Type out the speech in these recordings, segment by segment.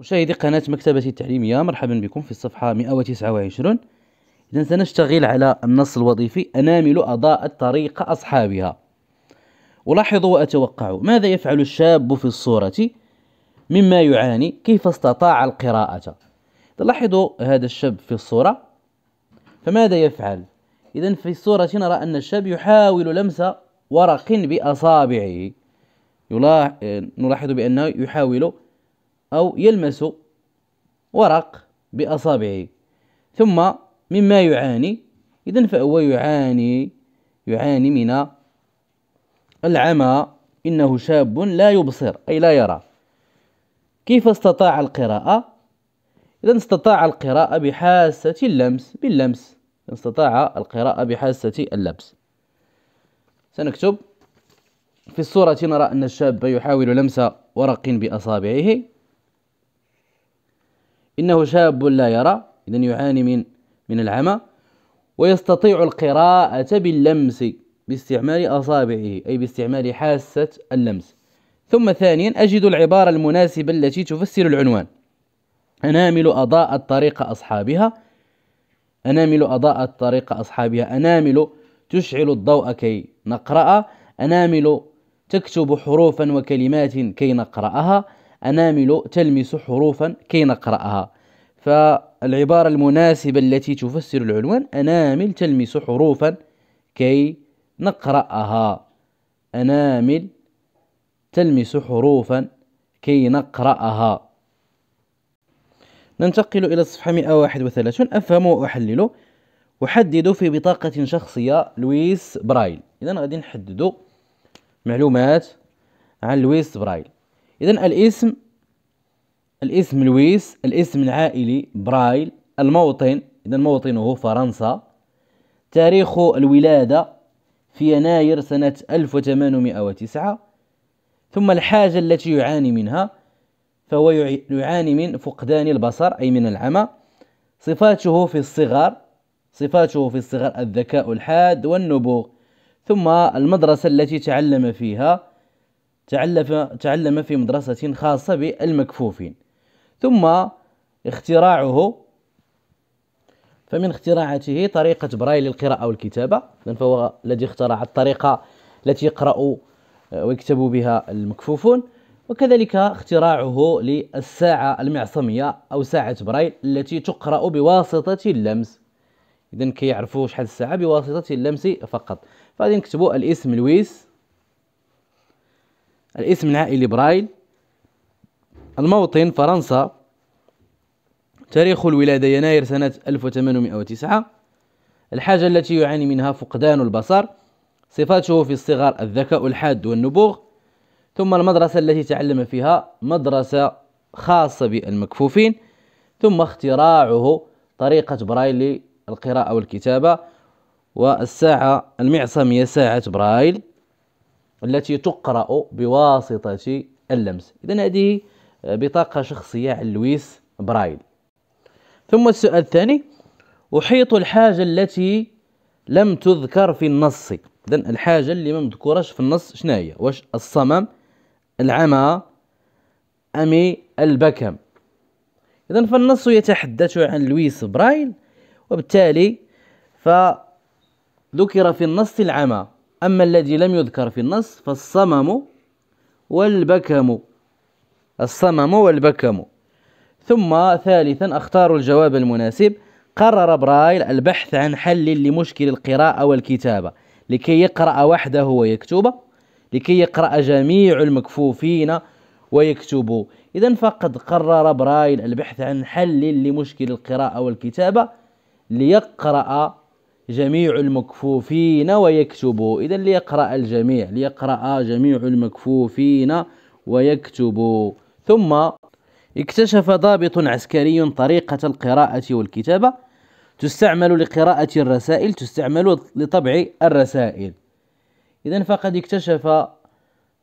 مشاهدي قناة مكتبتي التعليمية مرحبا بكم في الصفحة 129 إذا سنشتغل على النص الوظيفي أنامل أضاء الطريق أصحابها ألاحظ وأتوقع ماذا يفعل الشاب في الصورة مما يعاني كيف استطاع القراءة لاحظوا هذا الشاب في الصورة فماذا يفعل إذا في الصورة نرى أن الشاب يحاول لمس ورق بأصابعه نلاحظ بأنه يحاول أو يلمس ورق بأصابعه ثم مما يعاني إذا فهو يعاني يعاني من العمى إنه شاب لا يبصر أي لا يرى كيف استطاع القراءة إذا استطاع القراءة بحاسة اللمس باللمس استطاع القراءة بحاسة اللمس سنكتب في الصورة نرى أن الشاب يحاول لمس ورق بأصابعه إنه شاب لا يرى إذا يعاني من من العمى ويستطيع القراءة باللمس باستعمال أصابعه أي باستعمال حاسة اللمس ثم ثانيا أجد العبارة المناسبة التي تفسر العنوان أنامل أضاءت طريق أصحابها أنامل أضاءت طريق أصحابها أنامل تشعل الضوء كي نقرأ أنامل تكتب حروفا وكلمات كي نقرأها أنامل تلمس حروفا كي نقرأها فالعبارة المناسبة التي تفسر العنوان أنامل تلمس حروفا كي نقرأها أنامل تلمس حروفا كي نقرأها ننتقل إلى الصفحة 131 أفهم وأحلل أحدد في بطاقة شخصية لويس برايل إذا غادي نحدد معلومات عن لويس برايل إذا الاسم الاسم لويس الاسم العائلي برايل الموطن إذا موطنه فرنسا تاريخ الولادة في يناير سنة 1809 ثم الحاجة التي يعاني منها فهو يعاني من فقدان البصر أي من العمى صفاته في الصغر صفاته في الصغر الذكاء الحاد والنبوغ ثم المدرسة التي تعلم فيها تعلم في مدرسة خاصة بالمكفوفين ثم اختراعه فمن اختراعاته طريقة برايل للقراءة والكتابة فهو الذي اخترع الطريقة التي يقرأ آه، ويكتب بها المكفوفون وكذلك اختراعه للساعة المعصمية أو ساعة برايل التي تقرأ بواسطة اللمس إذا كيعرفوا شحال الساعة بواسطة اللمس فقط فغادي نكتبوا الاسم لويس الاسم العائلي برايل الموطن فرنسا تاريخ الولادة يناير سنة 1809 الحاجة التي يعاني منها فقدان البصر صفاته في الصغر الذكاء الحاد والنبوغ ثم المدرسة التي تعلم فيها مدرسة خاصة بالمكفوفين ثم اختراعه طريقة برايل للقراءة والكتابة والساعة المعصمية ساعة برايل التي تقرأ بواسطة اللمس إذا هذه بطاقة شخصية عن لويس برايل ثم السؤال الثاني أحيط الحاجة التي لم تذكر في النص إذا الحاجة اللي ما مذكورش في النص شنو هي واش الصمم العمى أم البكم إذا فالنص يتحدث عن لويس برايل وبالتالي فذكر في النص العمى أما الذي لم يذكر في النص فالصمم والبكم الصمم والبكم ثم ثالثا اختاروا الجواب المناسب قرر برايل البحث عن حل لمشكل القراءة والكتابة لكي يقرأ وحده ويكتب لكي يقرأ جميع المكفوفين ويكتبوا إذا فقد قرر برايل البحث عن حل لمشكل القراءة والكتابة ليقرأ جميع المكفوفين ويكتبوا إذا ليقرأ الجميع ليقرأ جميع المكفوفين ويكتبوا ثم اكتشف ضابط عسكري طريقة القراءة والكتابة تستعمل لقراءة الرسائل تستعمل لطبع الرسائل إذا فقد اكتشف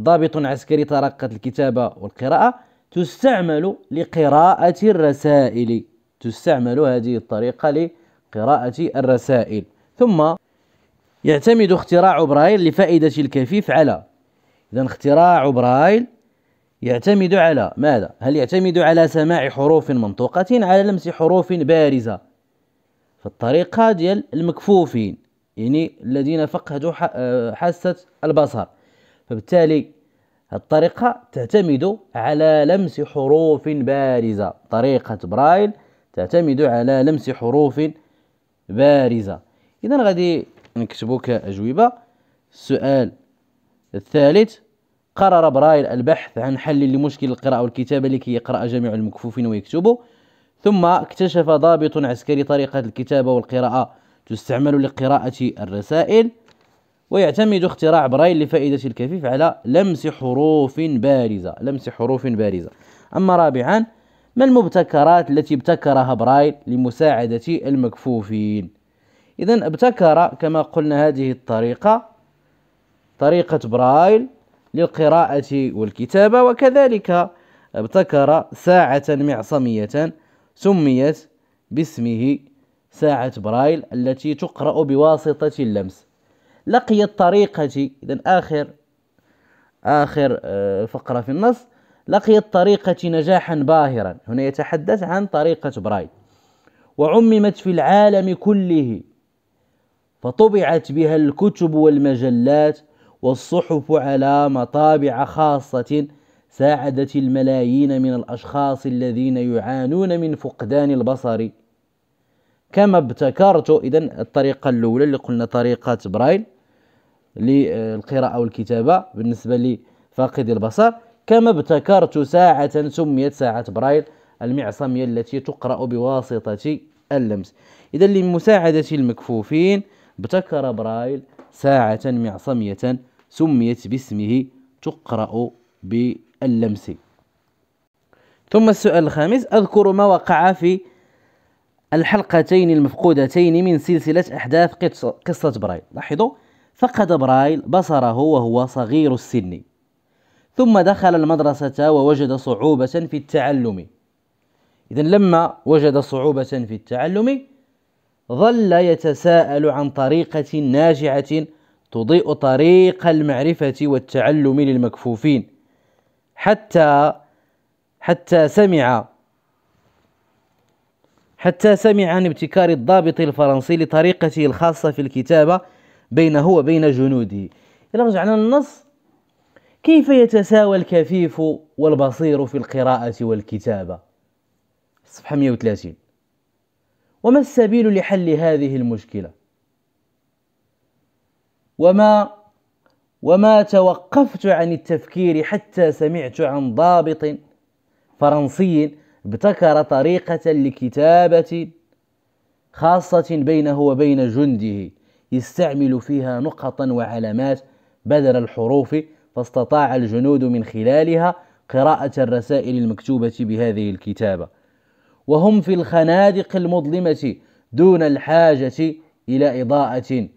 ضابط عسكري طريقة الكتابة والقراءة تستعمل لقراءة الرسائل تستعمل هذه الطريقة لقراءة الرسائل ثم يعتمد اختراع برايل لفائدة الكفيف على إذا اختراع برايل يعتمد على ماذا؟ هل يعتمد على سماع حروف منطوقة على لمس حروف بارزة فالطريقة ديال المكفوفين يعني الذين فقدوا آه، حاسة البصر فبالتالي الطريقة تعتمد على لمس حروف بارزة طريقة برايل تعتمد على لمس حروف بارزة اذا غادي نكتبو كاجوبه السؤال الثالث قرر برايل البحث عن حل لمشكل القراءة والكتابة لكي يقرأ جميع المكفوفين ويكتبوا ثم اكتشف ضابط عسكري طريقة الكتابة والقراءة تستعمل لقراءة الرسائل ويعتمد اختراع برايل لفائدة الكفيف على لمس حروف بارزة لمس حروف بارزة أما رابعا ما المبتكرات التي ابتكرها برايل لمساعدة المكفوفين إذا ابتكر كما قلنا هذه الطريقة طريقة برايل للقراءة والكتابة وكذلك ابتكر ساعة معصمية سميت باسمه ساعة برايل التي تقرأ بواسطة اللمس لقي الطريقة إذا آخر آخر آه، فقرة في النص لقي الطريقة نجاحا باهرا هنا يتحدث عن طريقة برايل وعممت في العالم كله فطبعت بها الكتب والمجلات والصحف على مطابع خاصة ساعدت الملايين من الأشخاص الذين يعانون من فقدان البصر كما ابتكرت إذا الطريقة الأولى اللي قلنا طريقة برايل للقراءة والكتابة بالنسبة لفاقد البصر كما ابتكرت ساعة سميت ساعة برايل المعصمية التي تقرأ بواسطة اللمس إذا لمساعدة المكفوفين ابتكر برايل ساعة معصمية سميت باسمه تقرأ باللمس ثم السؤال الخامس أذكر ما وقع في الحلقتين المفقودتين من سلسلة أحداث قصة برايل لاحظوا فقد برايل بصره وهو صغير السن ثم دخل المدرسة ووجد صعوبة في التعلم إذا لما وجد صعوبة في التعلم ظل يتساءل عن طريقة ناجعة تضيء طريق المعرفة والتعلم للمكفوفين حتى حتى سمع حتى سمع عن ابتكار الضابط الفرنسي لطريقته الخاصة في الكتابة بينه وبين جنوده الى رجعنا للنص كيف يتساوى الكفيف والبصير في القراءة والكتابة صفحة 130 وما السبيل لحل هذه المشكلة وما وما توقفت عن التفكير حتى سمعت عن ضابط فرنسي ابتكر طريقة لكتابة خاصة بينه وبين جنده يستعمل فيها نقطا وعلامات بدل الحروف فاستطاع الجنود من خلالها قراءة الرسائل المكتوبة بهذه الكتابة وهم في الخنادق المظلمة دون الحاجة إلى إضاءة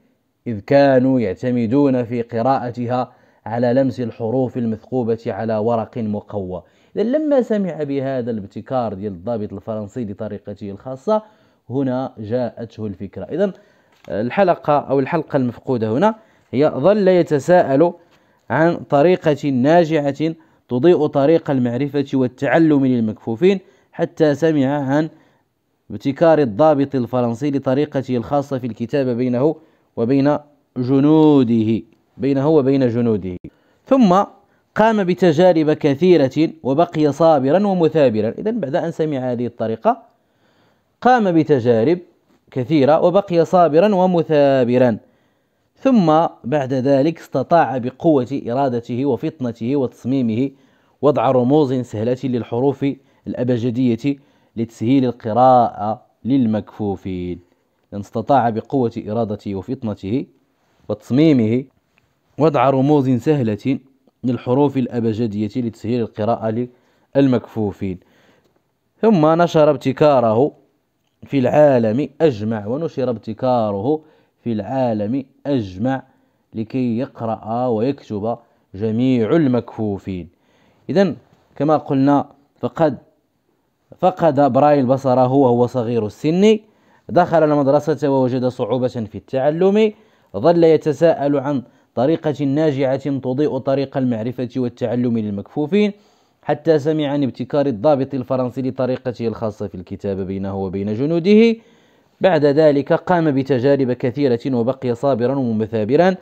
إذ كانوا يعتمدون في قراءتها على لمس الحروف المثقوبة على ورق مقوى إذا لما سمع بهذا الابتكار ديال الضابط الفرنسي لطريقته الخاصة هنا جاءته الفكرة إذا الحلقة أو الحلقة المفقودة هنا هي ظل يتساءل عن طريقة ناجعة تضيء طريق المعرفة والتعلم للمكفوفين حتى سمع عن ابتكار الضابط الفرنسي لطريقته الخاصة في الكتابة بينه وبين جنوده بينه وبين جنوده ثم قام بتجارب كثيرة وبقي صابرا ومثابرا إذا بعد أن سمع هذه الطريقة قام بتجارب كثيرة وبقي صابرا ومثابرا ثم بعد ذلك استطاع بقوة إرادته وفطنته وتصميمه وضع رموز سهلة للحروف الأبجدية لتسهيل القراءة للمكفوفين لأن استطاع بقوة إرادته وفطنته وتصميمه وضع رموز سهلة للحروف الأبجدية لتسهيل القراءة للمكفوفين ثم نشر ابتكاره في العالم أجمع ونشر ابتكاره في العالم أجمع لكي يقرأ ويكتب جميع المكفوفين إذا كما قلنا فقد فقد برايل بصره وهو صغير السن دخل المدرسة ووجد صعوبة في التعلم ظل يتساءل عن طريقة ناجعة تضيء طريق المعرفة والتعلم للمكفوفين حتى سمع عن ابتكار الضابط الفرنسي لطريقته الخاصة في الكتابة بينه وبين جنوده بعد ذلك قام بتجارب كثيرة وبقي صابرا ومثابرا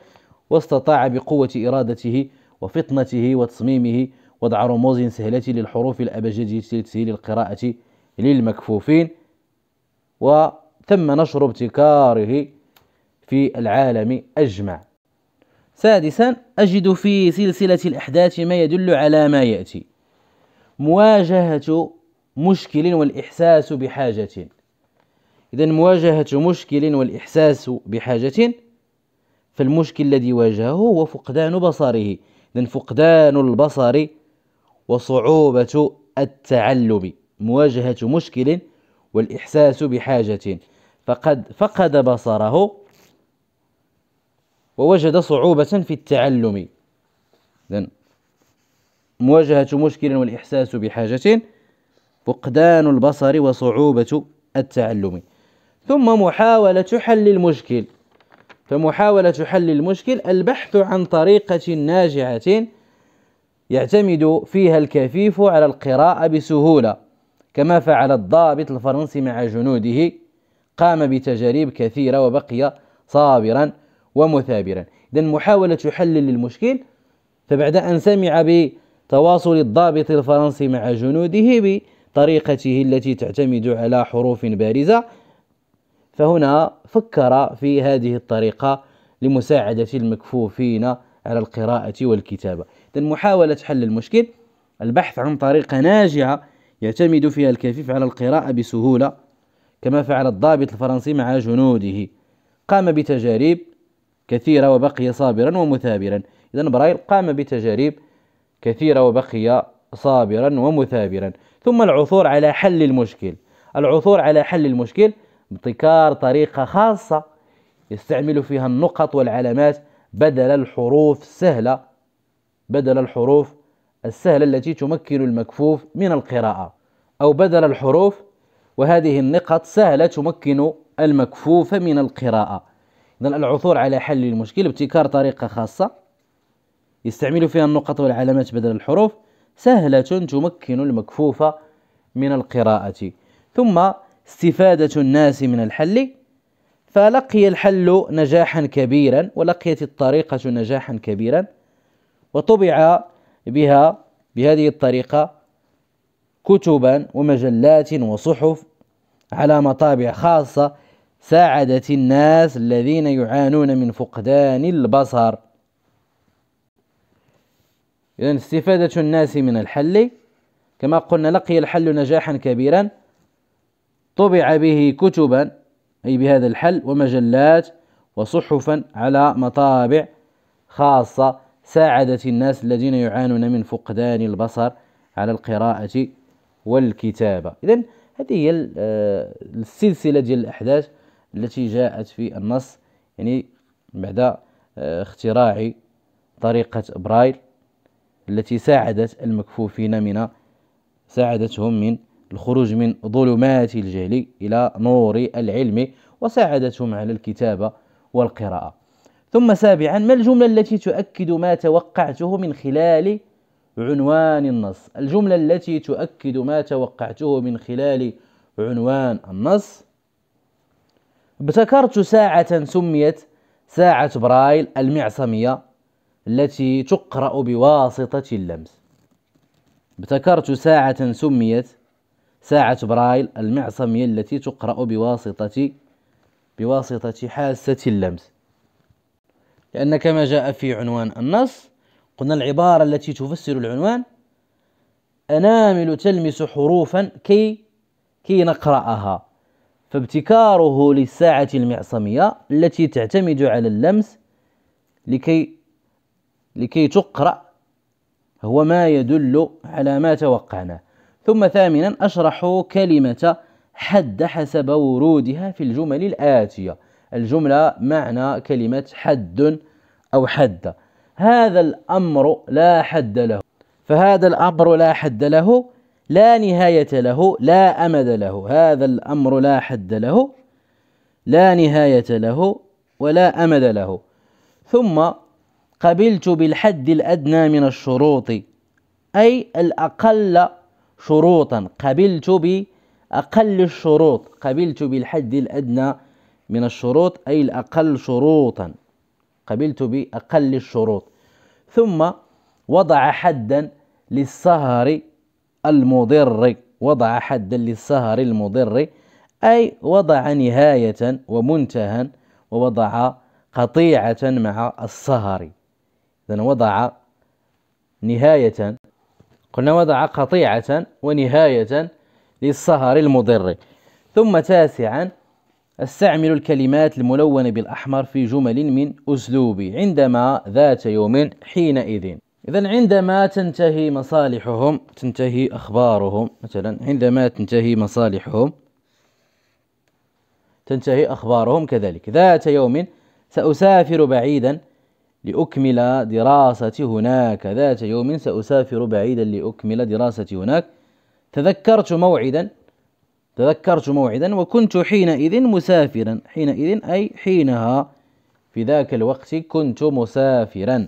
واستطاع بقوة إرادته وفطنته وتصميمه وضع رموز سهلة للحروف الأبجدية لتسهيل القراءة للمكفوفين وتم نشر ابتكاره في العالم أجمع سادسا أجد في سلسلة الأحداث ما يدل على ما يأتي مواجهة مشكل والإحساس بحاجة إذا مواجهة مشكل والإحساس بحاجة فالمشكل الذي واجهه هو فقدان بصره إذا فقدان البصر وصعوبة التعلم مواجهة مشكل والإحساس بحاجة فقد فقد بصره ووجد صعوبة في التعلم مواجهة مشكل والإحساس بحاجة فقدان البصر وصعوبة التعلم ثم محاولة حل المشكل فمحاولة حل المشكل البحث عن طريقة ناجعة يعتمد فيها الكفيف على القراءة بسهولة كما فعل الضابط الفرنسي مع جنوده قام بتجارب كثيرة وبقي صابرا ومثابرا إذا محاولة حل للمشكل فبعد أن سمع بتواصل الضابط الفرنسي مع جنوده بطريقته التي تعتمد على حروف بارزة فهنا فكر في هذه الطريقة لمساعدة المكفوفين على القراءة والكتابة محاولة حل المشكل البحث عن طريقة ناجعة يعتمد فيها الكفيف على القراءة بسهولة كما فعل الضابط الفرنسي مع جنوده قام بتجارب كثيرة وبقي صابرا ومثابرا إذا برايل قام بتجارب كثيرة وبقي صابرا ومثابرا ثم العثور على حل المشكل العثور على حل المشكل ابتكار طريقة خاصة يستعمل فيها النقط والعلامات بدل الحروف السهلة بدل الحروف السهلة التي تمكن المكفوف من القراءة أو بدل الحروف وهذه النقط سهلة تمكن المكفوف من القراءة إذن العثور على حل المشكلة ابتكار طريقة خاصة يستعمل فيها النقط والعلامات بدل الحروف سهلة تمكن المكفوف من القراءة ثم استفادة الناس من الحل فلقي الحل نجاحا كبيرا ولقيت الطريقة نجاحا كبيرا وطبع بها بهذه الطريقة كتبا ومجلات وصحف على مطابع خاصة ساعدت الناس الذين يعانون من فقدان البصر إذا استفادة الناس من الحل كما قلنا لقي الحل نجاحا كبيرا طبع به كتبا أي بهذا الحل ومجلات وصحفا على مطابع خاصة ساعدت الناس الذين يعانون من فقدان البصر على القراءة والكتابة إذا هذه هي آه، السلسلة ديال الأحداث التي جاءت في النص يعني بعد آه، اختراع طريقة برايل التي ساعدت المكفوفين من ساعدتهم من الخروج من ظلمات الجهل إلى نور العلم وساعدتهم على الكتابة والقراءة ثم سابعا ما الجملة التي تؤكد ما توقعته من خلال عنوان النص الجملة التي تؤكد ما توقعته من خلال عنوان النص ابتكرت ساعة سميت ساعة برايل المعصمية التي تقرأ بواسطة اللمس ابتكرت ساعة سميت ساعة برايل المعصمية التي تقرأ بواسطة بواسطة حاسة اللمس لأن كما جاء في عنوان النص قلنا العبارة التي تفسر العنوان أنامل تلمس حروفا كي كي نقرأها فابتكاره للساعة المعصمية التي تعتمد على اللمس لكي لكي تقرأ هو ما يدل على ما توقعناه ثم ثامنا أشرح كلمة حد حسب ورودها في الجمل الآتية الجملة معنى كلمة حد أو حد هذا الأمر لا حد له فهذا الأمر لا حد له لا نهاية له لا أمد له هذا الأمر لا حد له لا نهاية له ولا أمد له ثم قبلت بالحد الأدنى من الشروط أي الأقل شروطا قبلت بأقل الشروط قبلت بالحد الأدنى من الشروط أي الأقل شروطا قبلت بأقل الشروط ثم وضع حدا للسهر المضر وضع حدا للسهر المضر أي وضع نهاية ومنتهى ووضع قطيعة مع السهر إذن وضع نهاية قلنا وضع قطيعة ونهاية للسهر المضر ثم تاسعا استعمل الكلمات الملونة بالأحمر في جمل من أسلوبي عندما ذات يوم حينئذ إذا عندما تنتهي مصالحهم تنتهي أخبارهم مثلا عندما تنتهي مصالحهم تنتهي أخبارهم كذلك ذات يوم سأسافر بعيدا لأكمل دراستي هناك ذات يوم سأسافر بعيدا لأكمل دراستي هناك تذكرت موعدا تذكرت موعدا وكنت حينئذ مسافرا حينئذ أي حينها في ذاك الوقت كنت مسافرا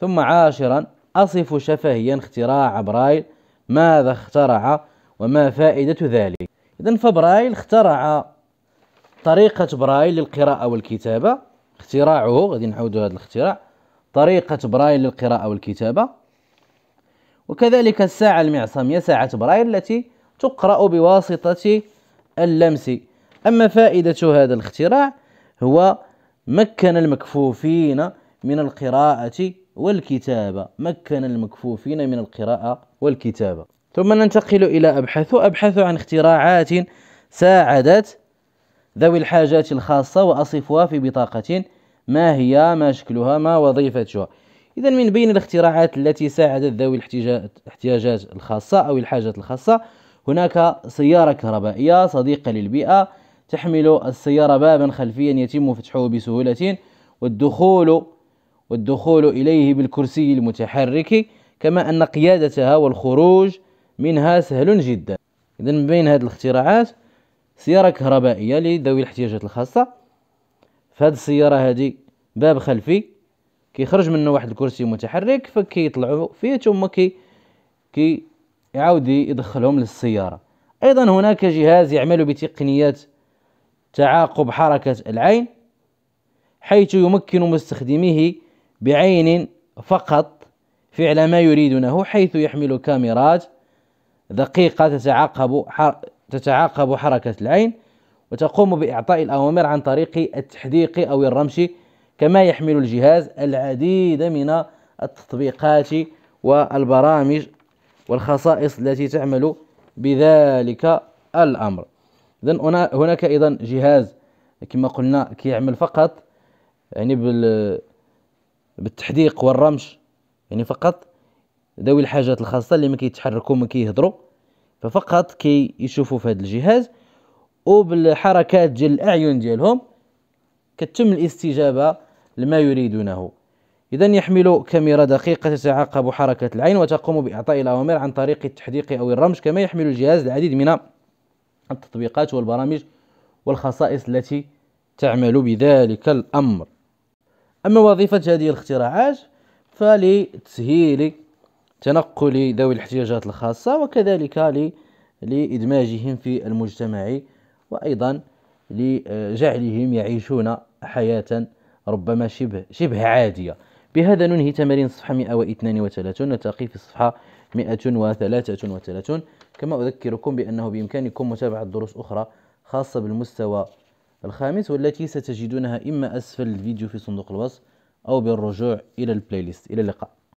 ثم عاشرا أصف شفهيا اختراع برايل ماذا اخترع وما فائدة ذلك إذا فبرايل اخترع طريقة برايل للقراءة والكتابة اختراعه غادي نعاودوا هذا الاختراع طريقة برايل للقراءة والكتابة وكذلك الساعة المعصمية ساعة برايل التي تقرأ بواسطة اللمس أما فائدة هذا الاختراع هو مكن المكفوفين من القراءة والكتابة مكن المكفوفين من القراءة والكتابة ثم ننتقل إلى أبحث أبحث عن اختراعات ساعدت ذوي الحاجات الخاصة وأصفها في بطاقة ما هي ما شكلها ما وظيفتها إذا من بين الاختراعات التي ساعدت ذوي الاحتياجات الخاصة أو الحاجات الخاصة هناك سيارة كهربائية صديقة للبيئة تحمل السيارة بابا خلفيا يتم فتحه بسهولة والدخول والدخول إليه بالكرسي المتحرك كما أن قيادتها والخروج منها سهل جدا إذا من بين هذه الاختراعات سيارة كهربائية لذوي الاحتياجات الخاصة فهاد السيارة هذه باب خلفي كيخرج منه واحد الكرسي متحرك فكيطلعوا فيه ثم كي كي يعاود يدخلهم للسيارة أيضا هناك جهاز يعمل بتقنيات تعاقب حركة العين حيث يمكن مستخدميه بعين فقط فعل ما يريدونه حيث يحمل كاميرات دقيقة تتعاقب تتعاقب حركة العين وتقوم بإعطاء الأوامر عن طريق التحديق أو الرمش كما يحمل الجهاز العديد من التطبيقات والبرامج والخصائص التي تعمل بذلك الأمر إذن هناك أيضا جهاز كما قلنا كيعمل فقط يعني بالتحديق والرمش يعني فقط ذوي الحاجات الخاصة اللي ما كيتحركوا ما كيهضروا ففقط كيشوفوا كي في هذا الجهاز وبالحركات ديال الأعين ديالهم كتم الاستجابة لما يريدونه إذا يحمل كاميرا دقيقة تتعقب حركة العين وتقوم بإعطاء الأوامر عن طريق التحديق أو الرمش كما يحمل الجهاز العديد من التطبيقات والبرامج والخصائص التي تعمل بذلك الأمر أما وظيفة هذه الاختراعات فلتسهيل تنقل ذوي الاحتياجات الخاصة وكذلك لإدماجهم في المجتمع وأيضا لجعلهم يعيشون حياة ربما شبه شبه عادية بهذا ننهي تمارين صفحة 132 نلتقي في الصفحة 133 كما أذكركم بأنه بإمكانكم متابعة دروس أخرى خاصة بالمستوى الخامس والتي ستجدونها إما أسفل الفيديو في صندوق الوصف أو بالرجوع إلى البلاي ليست إلى اللقاء